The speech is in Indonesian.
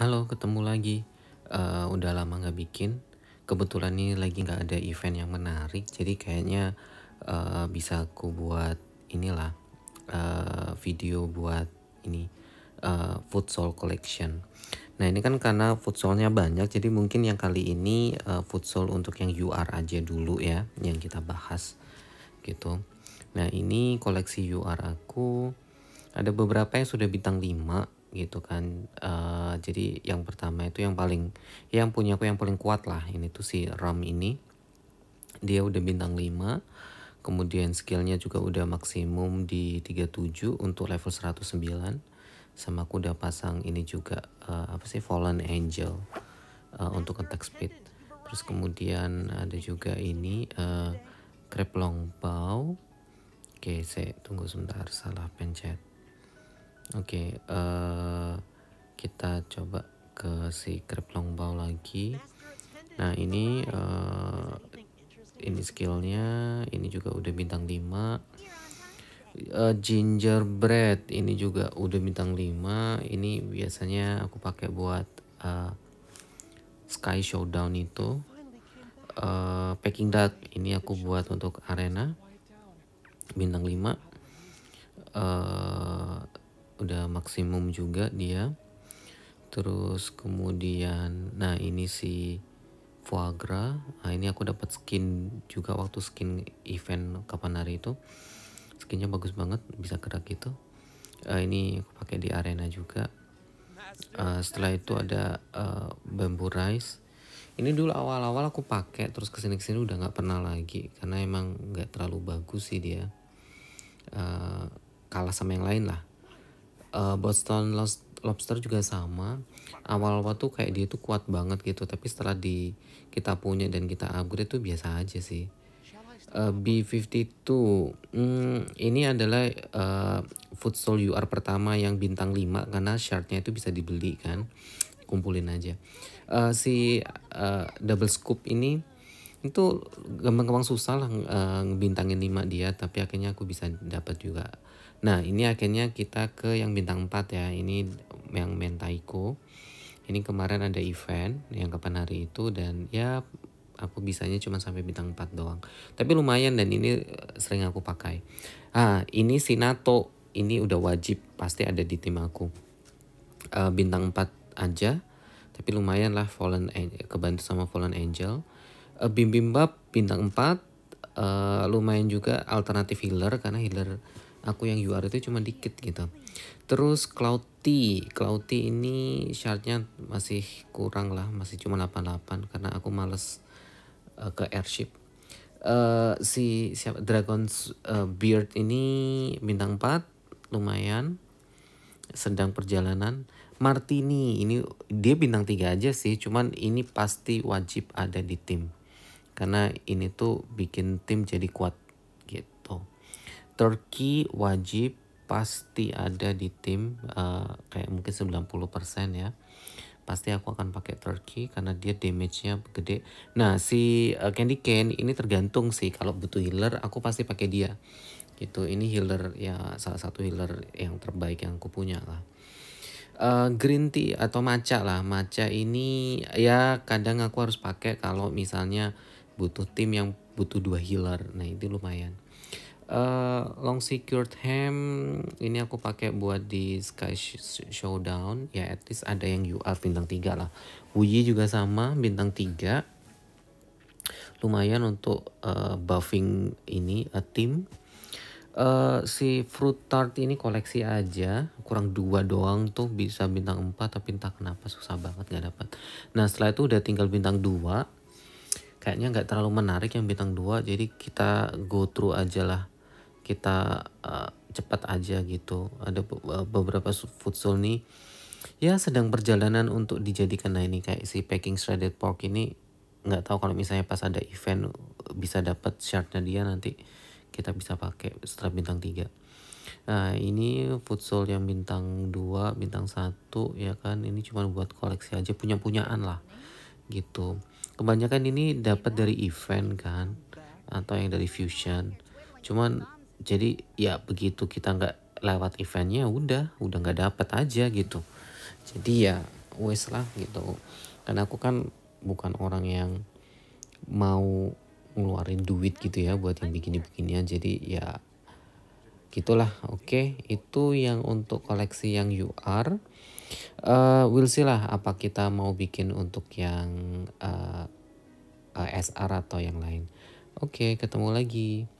Halo, ketemu lagi. Uh, udah lama nggak bikin. Kebetulan ini lagi nggak ada event yang menarik, jadi kayaknya uh, bisa aku buat inilah uh, video buat ini uh, futsal collection. Nah ini kan karena futsalnya banyak, jadi mungkin yang kali ini uh, futsal untuk yang UR aja dulu ya, yang kita bahas gitu. Nah ini koleksi UR aku ada beberapa yang sudah bintang 5 gitu kan uh, jadi yang pertama itu yang paling yang punya aku yang paling kuat lah ini tuh si Ram ini dia udah bintang 5 kemudian skillnya juga udah maksimum di 37 untuk level 109 sama aku udah pasang ini juga uh, apa sih Fallen Angel uh, untuk attack speed terus kemudian ada juga ini uh, Crab Bow oke saya tunggu sebentar salah pencet Oke, okay, uh, eh, kita coba ke si crab lagi. Nah, ini uh, ini skillnya, ini juga udah bintang 5. Uh, eh, gingerbread ini juga udah bintang 5. Ini biasanya aku pakai buat uh, Sky Showdown itu. Uh, packing duck ini aku buat untuk arena bintang 5. Uh, udah maksimum juga dia terus kemudian nah ini si foie gras nah ini aku dapat skin juga waktu skin event kapan hari itu skinnya bagus banget bisa gerak gitu uh, ini aku pakai di arena juga uh, setelah itu ada uh, bambu rice ini dulu awal-awal aku pakai terus kesini-kesini udah nggak pernah lagi karena emang nggak terlalu bagus sih dia uh, kalah sama yang lain lah uh, eh, Boston Lobster juga sama awal-awal tuh kayak dia tuh kuat banget gitu tapi setelah di kita punya dan kita upgrade tuh biasa aja sih uh, eh, B52 hmm, ini adalah uh, food soul UR pertama yang bintang 5 karena shardnya itu bisa dibeli kan kumpulin aja uh, si uh, double scoop ini itu gampang-gampang susah lah uh, ngebintangin 5 dia tapi akhirnya aku bisa dapat juga nah ini akhirnya kita ke yang bintang 4 ya ini yang mentaiko ini kemarin ada event yang kapan hari itu dan ya aku bisanya cuma sampai bintang 4 doang tapi lumayan dan ini eh, sering aku pakai ah ini sinato ini udah wajib pasti ada di tim aku uh, bintang 4 aja tapi lumayan lah fallen kebantu sama fallen angel Eh, bim bim Bab bintang 4 uh, eh, lumayan juga alternatif healer karena healer aku yang UR itu cuma dikit gitu. Terus Cloud T, ini shardnya masih kurang lah, masih cuma 88 karena aku males uh, ke airship. Uh, si siapa Dragon's uh, Beard ini bintang 4 lumayan sedang perjalanan Martini ini dia bintang 3 aja sih cuman ini pasti wajib ada di tim karena ini tuh bikin tim jadi kuat gitu. Turki wajib pasti ada di tim uh, kayak mungkin 90% ya. Pasti aku akan pakai Turki karena dia damage-nya gede. Nah, si uh, Candy Cane ini tergantung sih kalau butuh healer aku pasti pakai dia. Gitu. Ini healer ya salah satu healer yang terbaik yang aku punya lah uh, green tea atau maca lah maca ini ya kadang aku harus pakai kalau misalnya butuh tim yang butuh dua healer nah itu lumayan uh, long secured ham ini aku pakai buat di sky showdown ya at least ada yang UR bintang 3 lah Wuyi juga sama bintang 3 lumayan untuk uh, buffing ini uh, tim Uh, si fruit tart ini koleksi aja kurang dua doang tuh bisa bintang 4 tapi entah kenapa susah banget nggak dapat nah setelah itu udah tinggal bintang 2 kayaknya nggak terlalu menarik yang bintang 2 jadi kita go through aja lah kita uh, cepat aja gitu ada eh, beberapa futsal nih ya sedang perjalanan untuk dijadikan nah ini kayak si packing shredded pork ini nggak tahu kalau misalnya pas ada event bisa dapat shardnya dia nanti kita bisa pakai setelah bintang 3 Nah, ini futsal yang bintang 2, bintang 1 ya kan. Ini cuma buat koleksi aja punya-punyaan lah. Gitu kebanyakan ini dapat dari event kan atau yang dari fusion cuman jadi ya begitu kita nggak lewat eventnya udah udah nggak dapat aja gitu jadi ya wes lah gitu karena aku kan bukan orang yang mau ngeluarin duit gitu ya buat yang begini-beginian jadi ya gitulah oke okay. itu yang untuk koleksi yang UR uh, eh, we'll see lah apa kita mau bikin untuk yang uh, eh, uh, eh, SR atau yang lain oke okay, ketemu lagi